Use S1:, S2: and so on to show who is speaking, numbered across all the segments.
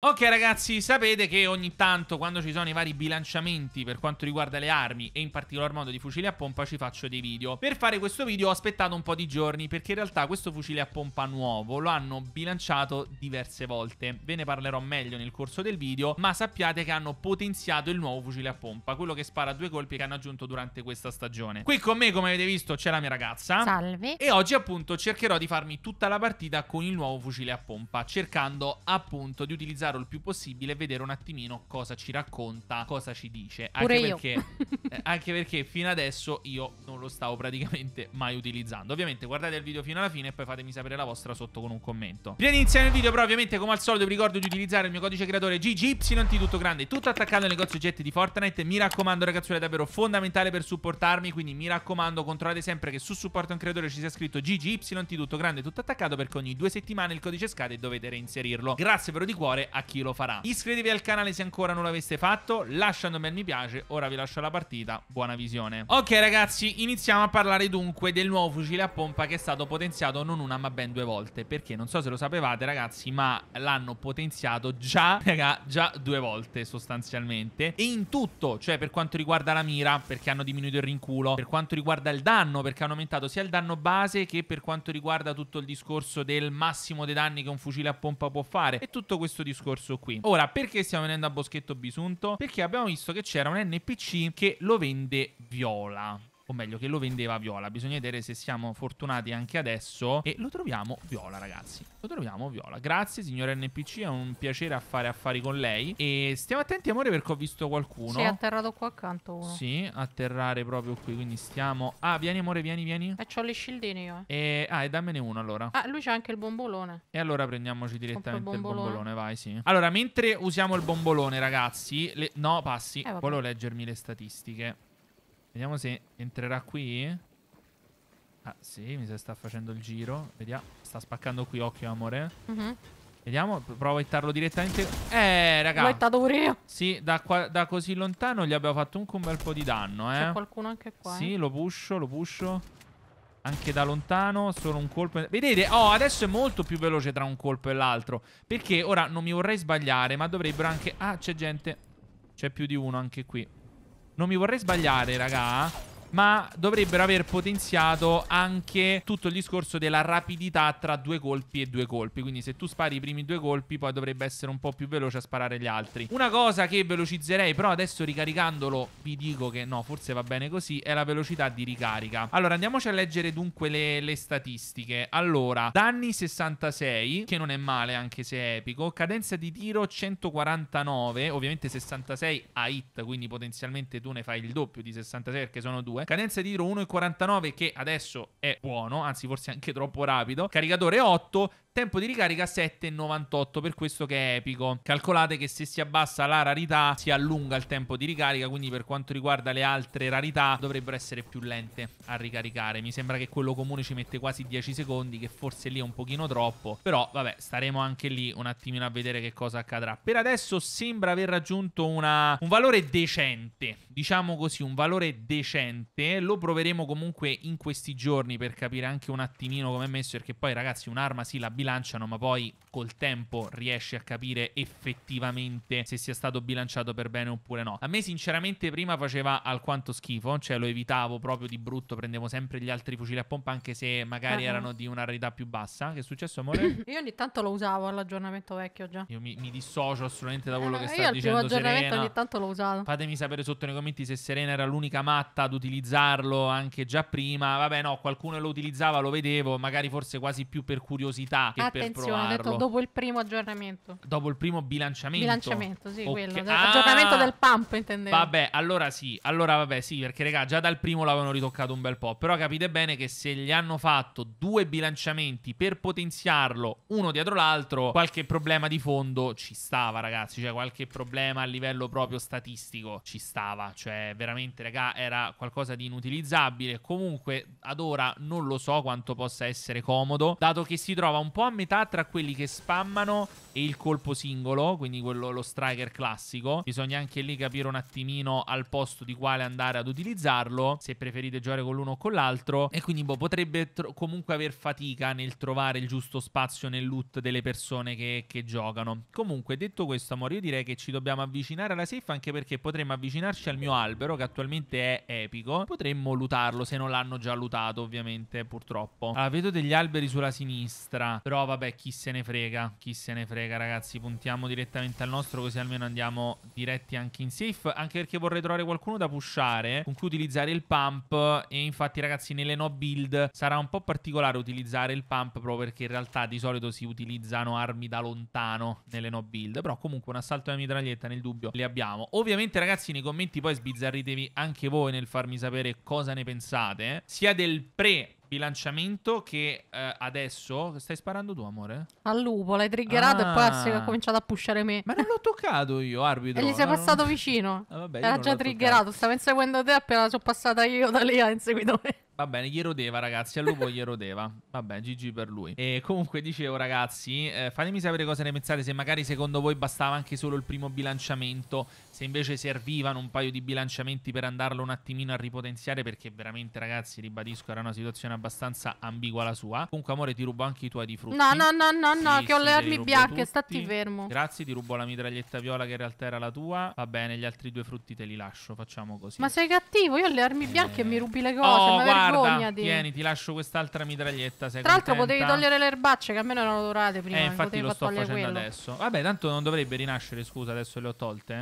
S1: Ok ragazzi, sapete che ogni tanto quando ci sono i vari bilanciamenti per quanto riguarda le armi e in particolar modo di fucili a pompa ci faccio dei video. Per fare questo video ho aspettato un po' di giorni perché in realtà questo fucile a pompa nuovo lo hanno bilanciato diverse volte. Ve ne parlerò meglio nel corso del video, ma sappiate che hanno potenziato il nuovo fucile a pompa, quello che spara due colpi che hanno aggiunto durante questa stagione. Qui con me, come avete visto, c'è la mia ragazza. Salve. E oggi appunto cercherò di farmi tutta la partita con il nuovo fucile a pompa, cercando appunto di utilizzare ascoltarlo il più possibile e vedere un attimino cosa ci racconta, cosa ci dice. Pure anche perché, eh, anche perché fino adesso io non lo stavo praticamente mai utilizzando. Ovviamente guardate il video fino alla fine e poi fatemi sapere la vostra sotto con un commento. Prima di iniziare il video, però, ovviamente, come al solito, vi ricordo di utilizzare il mio codice creatore GGYT tutto grande, tutto attaccato al negozio oggetti di Fortnite. Mi raccomando, ragazzi, è davvero fondamentale per supportarmi. Quindi mi raccomando, controllate sempre che su supporto a un creatore ci sia scritto GGYT tutto grande, tutto attaccato, perché ogni due settimane il codice scade e dovete reinserirlo. Grazie però di cuore, a chi lo farà. Iscrivetevi al canale se ancora non l'aveste fatto, lasciando un bel mi piace, ora vi lascio la partita, buona visione. Ok ragazzi, iniziamo a parlare dunque del nuovo fucile a pompa che è stato potenziato non una ma ben due volte, perché non so se lo sapevate ragazzi, ma l'hanno potenziato già, raga, già due volte sostanzialmente. E in tutto, cioè per quanto riguarda la mira, perché hanno diminuito il rinculo, per quanto riguarda il danno, perché hanno aumentato sia il danno base che per quanto riguarda tutto il discorso del massimo dei danni che un fucile a pompa può fare. E tutto questo discorso discorso qui. Ora, perché stiamo venendo a Boschetto Bisunto? Perché abbiamo visto che c'era un NPC che lo vende viola o meglio che lo vendeva viola. Bisogna vedere se siamo fortunati anche adesso e lo troviamo viola ragazzi. Lo troviamo viola. Grazie signora NPC, è un piacere a fare affari con lei e stiamo attenti amore perché ho visto qualcuno. Si è
S2: atterrato qua accanto uno.
S1: Sì, atterrare proprio qui, quindi stiamo Ah, vieni amore, vieni, vieni. E ho le
S2: scildine io.
S1: E... Eh. Eh, ah, e dammene uno allora. Ah,
S2: lui c'ha anche il bombolone.
S1: E allora prendiamoci direttamente il bombolone. il bombolone, vai, sì. Allora, mentre usiamo il bombolone ragazzi, le... no, passi. Eh, Volevo leggermi le statistiche. Vediamo se entrerà qui. Ah, sì, mi sa sta facendo il giro. Vediamo. Ah, sta spaccando qui, occhio, amore. Mm -hmm. Vediamo, provo a hittarlo direttamente. Eh, raga. L'ho hittato pure io. Sì, da, qua, da, così lontano gli abbiamo fatto un bel po' di danno, eh. C'è qualcuno
S2: anche qua. Sì, eh.
S1: lo pusho, lo pusho. Anche da lontano, solo un colpo. Vedete? Oh, adesso è molto più veloce tra un colpo e l'altro. Perché ora non mi vorrei sbagliare, ma dovrebbero anche... Ah, c'è gente. C'è più di uno anche qui. Non mi vorrei sbagliare, raga. Eh ma dovrebbero aver potenziato anche tutto il discorso della rapidità tra due colpi e due colpi. Quindi se tu spari i primi due colpi, poi dovrebbe essere un po' più veloce a sparare gli altri. Una cosa che velocizzerei, però adesso ricaricandolo vi dico che no, forse va bene così, è la velocità di ricarica. Allora, andiamoci a leggere dunque le, le statistiche. Allora, danni 66, che non è male anche se è epico, cadenza di tiro 149, ovviamente 66 a hit, quindi potenzialmente tu ne fai il doppio di 66 perché sono due 2, cadenza di tiro 1,49 che adesso è buono, anzi forse anche troppo rapido, caricatore 8, tempo di ricarica 7,98 per questo che è epico. Calcolate che se si abbassa la rarità si allunga il tempo di ricarica, quindi per quanto riguarda le altre rarità dovrebbero essere più lente a ricaricare. Mi sembra che quello comune ci mette quasi 10 secondi, che forse lì è un pochino troppo, però vabbè, staremo anche lì un attimino a vedere che cosa accadrà. Per adesso sembra aver raggiunto una... un valore decente, diciamo così, un valore decente forte. Eh, lo proveremo comunque in questi giorni per capire anche un attimino come è messo. Perché poi, ragazzi, un'arma sì la bilanciano, ma poi col tempo riesce a capire effettivamente se sia stato bilanciato per bene oppure no. A me, sinceramente, prima faceva alquanto schifo, cioè lo evitavo proprio di brutto. Prendevo sempre gli altri fucili a pompa, anche se magari ah, erano di una rarità più bassa. Che è successo, amore?
S2: Io ogni tanto lo usavo all'aggiornamento vecchio già.
S1: Io mi, mi dissocio assolutamente da eh, quello eh, che sta dicendo. Io Serena. ogni
S2: tanto l'ho usato.
S1: Fatemi sapere sotto nei commenti se Serena era l'unica matta ad utilizzare utilizzarlo anche già prima. Vabbè, no, qualcuno lo utilizzava, lo vedevo, magari forse quasi più per curiosità che Attenzione, per provarlo. Attenzione, detto dopo
S2: il primo aggiornamento.
S1: Dopo il primo bilanciamento. Bilanciamento, sì, okay. quello, cioè, ah, aggiornamento del pump
S2: intendevo. Vabbè,
S1: allora sì, allora vabbè, sì, perché raga, già dal primo l'avevano ritoccato un bel po', però capite bene che se gli hanno fatto due bilanciamenti per potenziarlo uno dietro l'altro, qualche problema di fondo ci stava, ragazzi, cioè qualche problema a livello proprio statistico ci stava, cioè veramente, raga, era qualcosa di inutilizzabile. Comunque, ad ora non lo so quanto possa essere comodo, dato che si trova un po' a metà tra quelli che spammano e il colpo singolo, quindi quello, lo striker classico. Bisogna anche lì capire un attimino al posto di quale andare ad utilizzarlo, se preferite giocare con l'uno o con l'altro. E quindi, boh, potrebbe comunque aver fatica nel trovare il giusto spazio nel loot delle persone che, che giocano. Comunque, detto questo, amore, io direi che ci dobbiamo avvicinare alla safe anche perché potremmo avvicinarci al mio albero, che attualmente è epico potremmo lutarlo se non l'hanno già lutato, ovviamente, purtroppo. Allora, vedo degli alberi sulla sinistra, però vabbè, chi se ne frega, chi se ne frega, ragazzi. Puntiamo direttamente al nostro, così almeno andiamo diretti anche in safe, anche perché vorrei trovare qualcuno da pushare, con cui utilizzare il pump e infatti, ragazzi, nelle no build sarà un po' particolare utilizzare il pump proprio perché in realtà di solito si utilizzano armi da lontano nelle no build, però comunque un assalto alla mitraglietta nel dubbio le abbiamo. Ovviamente, ragazzi, nei commenti poi sbizzarritevi anche voi nel farmi sapere sapere cosa ne pensate, sia del pre bilanciamento che eh, adesso stai sparando tu amore?
S2: Al lupo l'hai triggerato ah. e poi ah. è cominciato a pushare me ma non
S1: l'ho toccato io arbitro e gli sei no, passato non...
S2: vicino ah, vabbè, era già triggerato toccato. stava inseguendo te appena sono passata io da lì a inseguito me
S1: Va bene, gli rodeva ragazzi, al lupo gli rodeva. Vabbè, GG per lui. E comunque dicevo ragazzi, eh, fatemi sapere cosa ne pensate, se magari secondo voi bastava anche solo il primo bilanciamento, se invece servivano un paio di bilanciamenti per andarlo un attimino a ripotenziare, perché veramente ragazzi, ribadisco, era una situazione abbastanza ambigua la sua. Comunque amore, ti rubo anche i tuoi di frutti. No, no, no, no, sì, no, che sì, ho le armi bianche, stati fermo. Grazie, ti rubo la mitraglietta viola che in realtà era la tua. Va bene, gli altri due frutti te li lascio, facciamo così. Ma
S2: sei cattivo, io ho le armi bianche eh... e mi rubi le cose. Oh, ma guarda, guarda, tieni,
S1: ti lascio quest'altra mitraglietta. Sei Tra l'altro potevi togliere
S2: le erbacce che almeno erano dorate prima. Eh, infatti lo sto facendo quello. adesso.
S1: Vabbè, tanto non dovrebbe rinascere, scusa, adesso le ho tolte.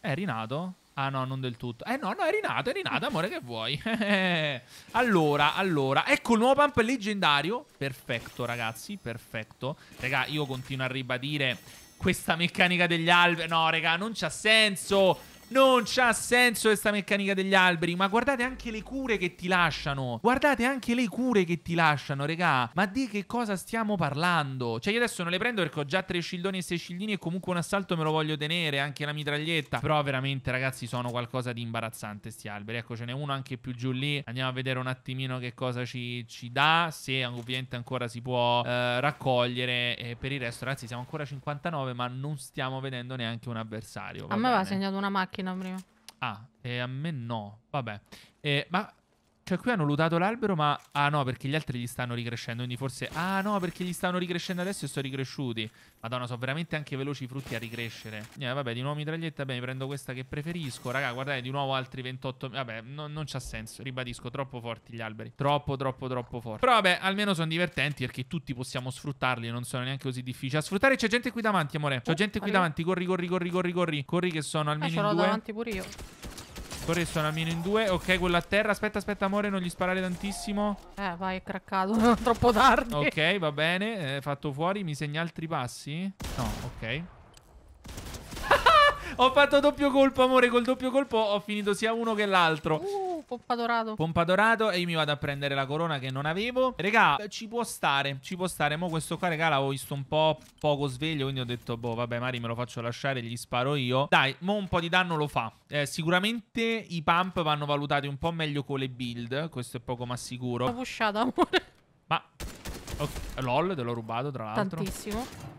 S1: Eh. È rinato? Ah no, non del tutto. Eh no, no, è rinato, è rinato, amore, che vuoi? allora, allora, ecco il nuovo pump leggendario. Perfetto, ragazzi, perfetto. Raga, io continuo a ribadire questa meccanica degli alberi. No, raga, non c'ha senso. Non c'ha senso questa meccanica degli alberi, ma guardate anche le cure che ti lasciano. Guardate anche le cure che ti lasciano, regà. Ma di che cosa stiamo parlando? Cioè, io adesso non le prendo perché ho già tre scildoni e sei scildini e comunque un assalto me lo voglio tenere, anche la mitraglietta. Però veramente, ragazzi, sono qualcosa di imbarazzante sti alberi. Ecco, ce n'è uno anche più giù lì. Andiamo a vedere un attimino che cosa ci, ci dà, se ovviamente ancora si può eh, raccogliere. E per il resto, ragazzi, siamo ancora a 59, ma non stiamo vedendo neanche un avversario. A me va
S2: segnato una macchina macchina prima.
S1: Ah, e eh, a me no. Vabbè. Eh, ma cioè, qui hanno lutato l'albero, ma. Ah, no, perché gli altri gli stanno ricrescendo. Quindi forse. Ah, no, perché gli stanno ricrescendo adesso e sono ricresciuti. Madonna, sono veramente anche veloci i frutti a ricrescere. Eh, vabbè, di nuovo mitraglietta. Beh, mi prendo questa che preferisco. Raga, guardate, eh, di nuovo altri 28. Vabbè, no, non c'ha senso. Ribadisco, troppo forti gli alberi. Troppo, troppo, troppo forti. Però, vabbè, almeno sono divertenti perché tutti possiamo sfruttarli. Non sono neanche così difficili a sfruttare. C'è gente qui davanti, amore. C'è oh, gente qui davanti. Corri, corri, corri, corri, corri. Corri, che sono eh, almeno. Eh, ce l'ho davanti pure io. Torri sono almeno in due. Ok, quello a terra. Aspetta, aspetta, amore, non gli sparare tantissimo.
S2: Eh, vai, è craccato. Troppo tardi. Ok,
S1: va bene. Eh, fatto fuori. Mi segna altri passi? No, ok. ho fatto doppio colpo, amore. Col doppio colpo ho finito sia uno che l'altro. Uh
S2: pompa Pompa
S1: Pompadorato. E io mi vado a prendere la corona che non avevo. Regà, ci può stare. Ci può stare. Mo' questo qua, regà, l'avevo visto un po' poco sveglio. Quindi ho detto, boh, vabbè, Mari me lo faccio lasciare. Gli sparo io. Dai, mo' un po' di danno lo fa. Eh, sicuramente i pump vanno valutati un po' meglio con le build. Questo è poco ma sicuro. Una
S2: pushato, amore.
S1: Ma. Okay. LOL, te l'ho rubato, tra l'altro.
S2: Tantissimo.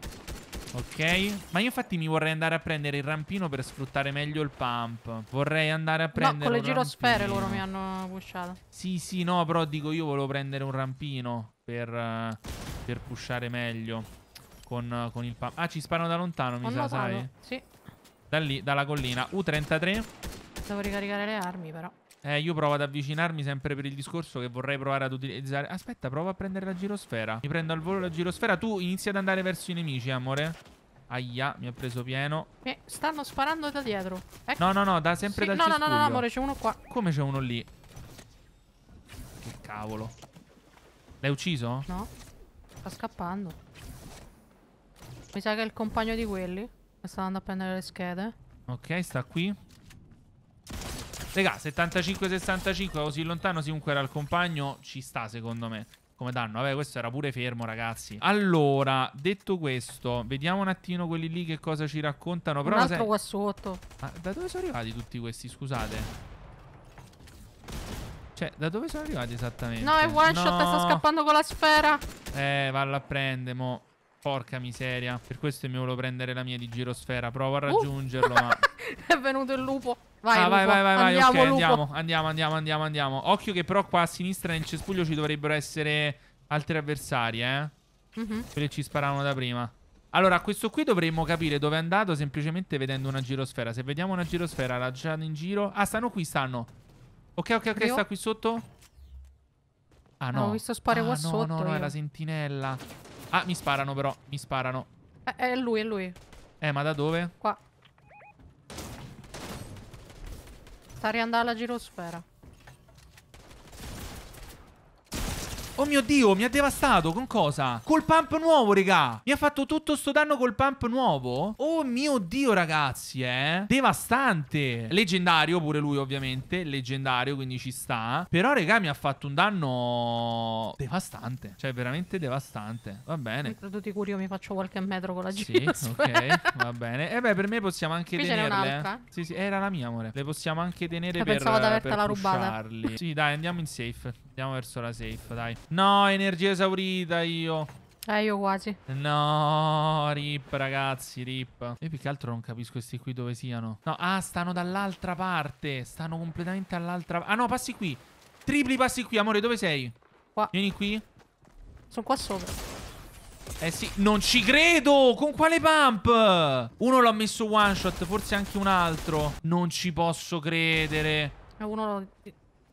S1: Ok Ma io infatti mi vorrei andare a prendere il rampino per sfruttare meglio il pump Vorrei andare a prendere No, con le girosfere rampino. loro
S2: mi hanno pushato
S1: Sì, sì, no, però dico io volevo prendere un rampino Per, eh, per pushare meglio con, con, il pump Ah, ci sparano da lontano, mi Ho oh sa, notato. sai? Sì da lì, dalla collina U33
S2: Devo ricaricare le armi però
S1: eh, io provo ad avvicinarmi sempre per il discorso che vorrei provare ad utilizzare. Aspetta, provo a prendere la girosfera. Mi prendo al volo la girosfera. Tu inizi ad andare verso i nemici, amore. Aia, mi ha preso pieno.
S2: Mi eh, stanno sparando da dietro. Ecco. No, no, no, da sempre sì, dal no, cespuglio. No, no, no, amore, c'è uno qua.
S1: Come c'è uno lì? Che cavolo. L'hai ucciso? No.
S2: Sta scappando. Mi sa che è il compagno di quelli. Sta andando a prendere le schede.
S1: Ok, sta qui. Raga, 75-65, così lontano chiunque era il compagno, ci sta secondo me come danno. Vabbè, questo era pure fermo, ragazzi. Allora, detto questo, vediamo un attimo quelli lì che cosa ci raccontano. Però un altro se... qua sotto. Ma da dove sono arrivati tutti questi, scusate? Cioè, da dove sono arrivati esattamente? No, è one no. shot sta
S2: scappando con la sfera.
S1: Eh, valla a prendere, mo'. Porca miseria. Per questo mi volevo prendere la mia di girosfera. Provo a uh. raggiungerlo, uh. ma...
S2: È venuto il lupo. Vai, ah, lupo. vai, vai, vai, andiamo, okay, andiamo,
S1: andiamo, andiamo, andiamo, andiamo. Occhio che però qua a sinistra nel cespuglio ci dovrebbero essere altri avversari, eh. Mm -hmm. Quelli ci sparavano da prima. Allora, questo qui dovremmo capire dove è andato semplicemente vedendo una girosfera. Se vediamo una girosfera lanciata in giro... Ah, stanno qui, stanno. Ok, ok, ok, io? sta qui sotto. Ah, ah no. Ho visto sparare ah, qua no, sotto. No, no, io. è la sentinella. Ah, mi sparano però, mi sparano.
S2: Eh, è lui, è lui.
S1: Eh, ma da dove?
S2: Qua. Sta riandando alla girosfera.
S1: Oh mio Dio, mi ha devastato. Con cosa? Col pump nuovo, regà. Mi ha fatto tutto sto danno col pump nuovo? Oh mio Dio, ragazzi, eh. Devastante. Leggendario pure lui, ovviamente. Leggendario, quindi ci sta. Però, regà, mi ha fatto un danno devastante. Cioè, veramente devastante. Va bene.
S2: Credo ti curio, mi faccio qualche metro con la G. Sì, ok,
S1: va bene. E eh beh, per me possiamo anche Qui tenerle. Sì, sì, era la mia, amore. Le possiamo anche tenere Io per Pensavo di rubata. Sì, dai, andiamo in safe. Andiamo verso la safe, dai. No, energia esaurita io. Eh, io quasi. No, rip, ragazzi, rip. Io più che altro non capisco questi qui dove siano. No, ah, stanno dall'altra parte. Stanno completamente all'altra... Ah, no, passi qui. Tripli passi qui, amore, dove sei? Qua. Vieni qui. Sono qua sopra. Eh sì, non ci credo! Con quale pump? Uno l'ho messo one shot, forse anche un altro. Non ci posso credere. Eh, uno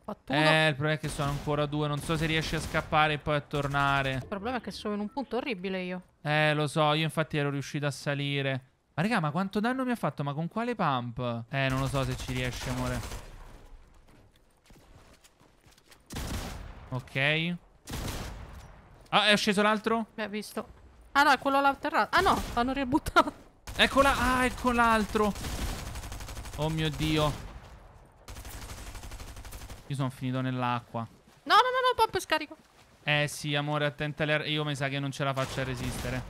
S1: Fattuno. Eh, il problema è che sono ancora due. Non so se riesci a scappare e poi a tornare. Il
S2: problema è che sono in un punto orribile io.
S1: Eh, lo so. Io infatti ero riuscito a salire. Ma raga, ma quanto danno mi ha fatto? Ma con quale pump? Eh, non lo so se ci riesci, amore. Ok. Ah, è sceso l'altro?
S2: Mi ha visto. Ah, no, è quello là terra. Ah, no, l'hanno ributtato.
S1: Eccola. Ah, ecco l'altro. Oh mio Dio. Io sono finito nell'acqua.
S2: No, no, no, no, pompo scarico.
S1: Eh sì, amore, attenta alle... Io mi sa che non ce la faccio a resistere.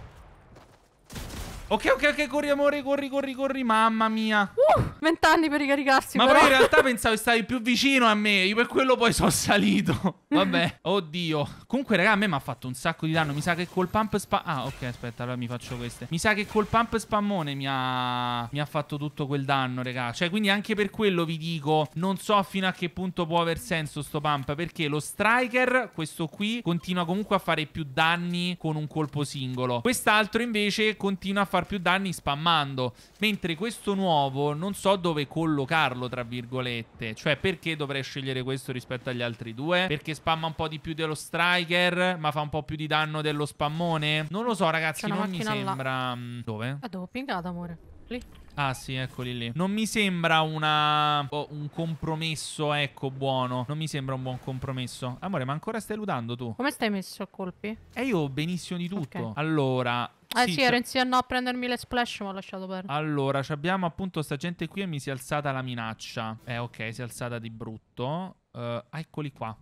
S1: Ok, ok, ok, corri, amore, corri, corri, corri. Mamma mia. Uh. Vent'anni per ricaricarsi. Ma però. poi in realtà pensavo che stavi più vicino a me. Io per quello poi sono salito. Vabbè, oddio. Comunque, raga, a me mi ha fatto un sacco di danno. Mi sa che col pump spam. Ah, ok, aspetta, allora mi faccio queste. Mi sa che col pump spammone mi ha. Mi ha fatto tutto quel danno, raga. Cioè, quindi anche per quello vi dico. Non so fino a che punto può aver senso sto pump. Perché lo striker, questo qui, continua comunque a fare più danni con un colpo singolo. Quest'altro invece continua a far più danni spammando. Mentre questo nuovo, non so so dove collocarlo, tra virgolette. Cioè, perché dovrei scegliere questo rispetto agli altri due? Perché spamma un po' di più dello striker, ma fa un po' più di danno dello spammone? Non lo so, ragazzi, non mi sembra... Là. Mm, dove?
S2: Ah, dove ho amore. Lì.
S1: Ah sì, eccoli lì. Non mi sembra una... un compromesso, ecco, buono. Non mi sembra un buon compromesso. Amore, ma ancora stai ludando tu?
S2: Come stai messo a colpi?
S1: Eh, io benissimo di tutto. Okay. Allora... Ah sì, sì ero
S2: insieme a prendermi le splash, ma ho lasciato perdere.
S1: Allora, abbiamo appunto sta gente qui e mi si è alzata la minaccia. Eh, ok, si è alzata di brutto. Uh, eccoli qua.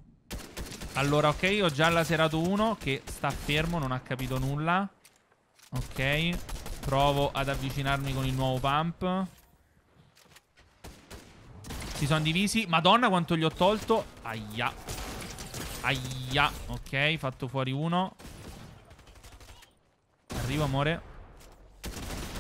S1: Allora, ok, ho già lacerato uno che sta fermo, non ha capito nulla. Ok. Provo ad avvicinarmi con il nuovo pump. Si sono divisi. Madonna quanto gli ho tolto. Aia. Aia. Ok, fatto fuori uno. Arrivo, amore.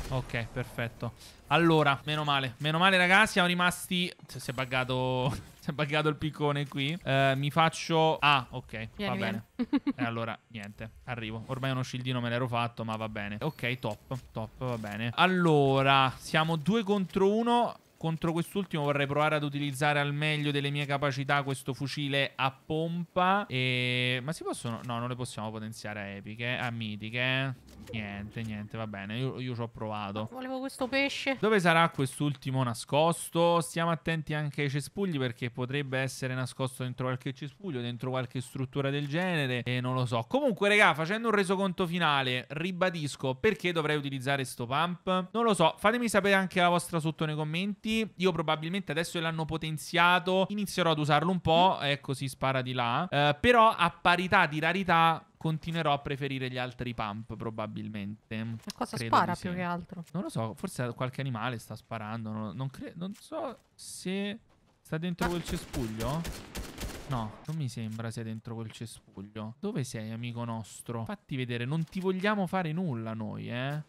S1: Ok, perfetto. Allora, meno male. Meno male, ragazzi. Siamo rimasti... Si è buggato si è cioè, buggato il piccone qui. Eh, mi faccio... Ah, ok, vieni, va bene. e eh, allora, niente, arrivo. Ormai uno shieldino me l'ero fatto, ma va bene. Ok, top, top, va bene. Allora, siamo due contro uno contro quest'ultimo vorrei provare ad utilizzare al meglio delle mie capacità questo fucile a pompa. E... Ma si possono... No, non le possiamo potenziare a epiche, a eh, mitiche. Niente, niente, va bene. Io, io ci ho provato.
S2: Volevo questo pesce.
S1: Dove sarà quest'ultimo nascosto? Stiamo attenti anche ai cespugli perché potrebbe essere nascosto dentro qualche cespuglio, dentro qualche struttura del genere. E non lo so. Comunque, raga, facendo un resoconto finale, ribadisco perché dovrei utilizzare sto pump. Non lo so. Fatemi sapere anche la vostra sotto nei commenti io probabilmente adesso l'hanno potenziato, inizierò ad usarlo un po', mm. ecco si spara di là, eh, però a parità di rarità continuerò a preferire gli altri pump probabilmente. A cosa credo spara più che altro? Non lo so, forse qualche animale sta sparando, non, non, cre- non so se sta dentro ah. quel cespuglio. No, non mi sembra sia dentro quel cespuglio. Dove sei, amico nostro? Fatti vedere, non ti vogliamo fare nulla noi, eh.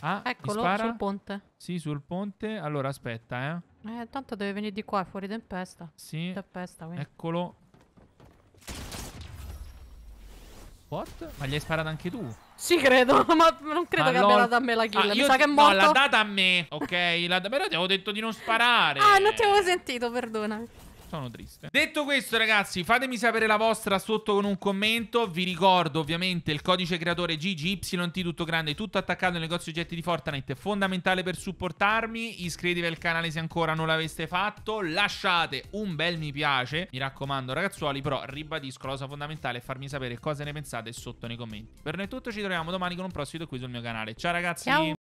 S1: Ah, Eccolo, spara? sul ponte. Sì, sul ponte. Allora, aspetta,
S2: eh. Eh, tanto deve venire di qua, è fuori tempesta. Sì. Tempesta, quindi.
S1: Eccolo. What? Ma gli hai sparato anche tu? Sì, credo, ma non credo ma che abbia dato a me la ah, kill. Ah, Mi sa che è morto. No, l'ha data a me, ok? Però ti avevo detto di non sparare. Ah, non ti
S2: avevo sentito, perdonami
S1: sono triste. Detto questo, ragazzi, fatemi sapere la vostra sotto con un commento. Vi ricordo ovviamente il codice creatore GGYT tutto grande, tutto attaccato al negozio oggetti di Fortnite. fondamentale per supportarmi. Iscrivetevi al canale se ancora non l'aveste fatto. Lasciate un bel mi piace. Mi raccomando, ragazzuoli, però ribadisco la cosa fondamentale è farmi sapere cosa ne pensate sotto nei commenti. Per noi è tutto, ci troviamo domani con un prossimo video qui sul mio canale. Ciao ragazzi! Ciao.